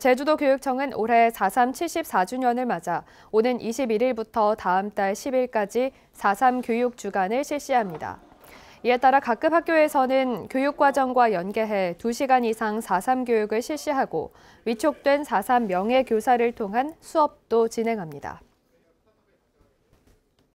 제주도 교육청은 올해 4.3 74주년을 맞아 오는 21일부터 다음 달 10일까지 4.3 교육 주간을 실시합니다. 이에 따라 각급 학교에서는 교육과정과 연계해 2시간 이상 4.3 교육을 실시하고 위촉된 4.3 명예교사를 통한 수업도 진행합니다.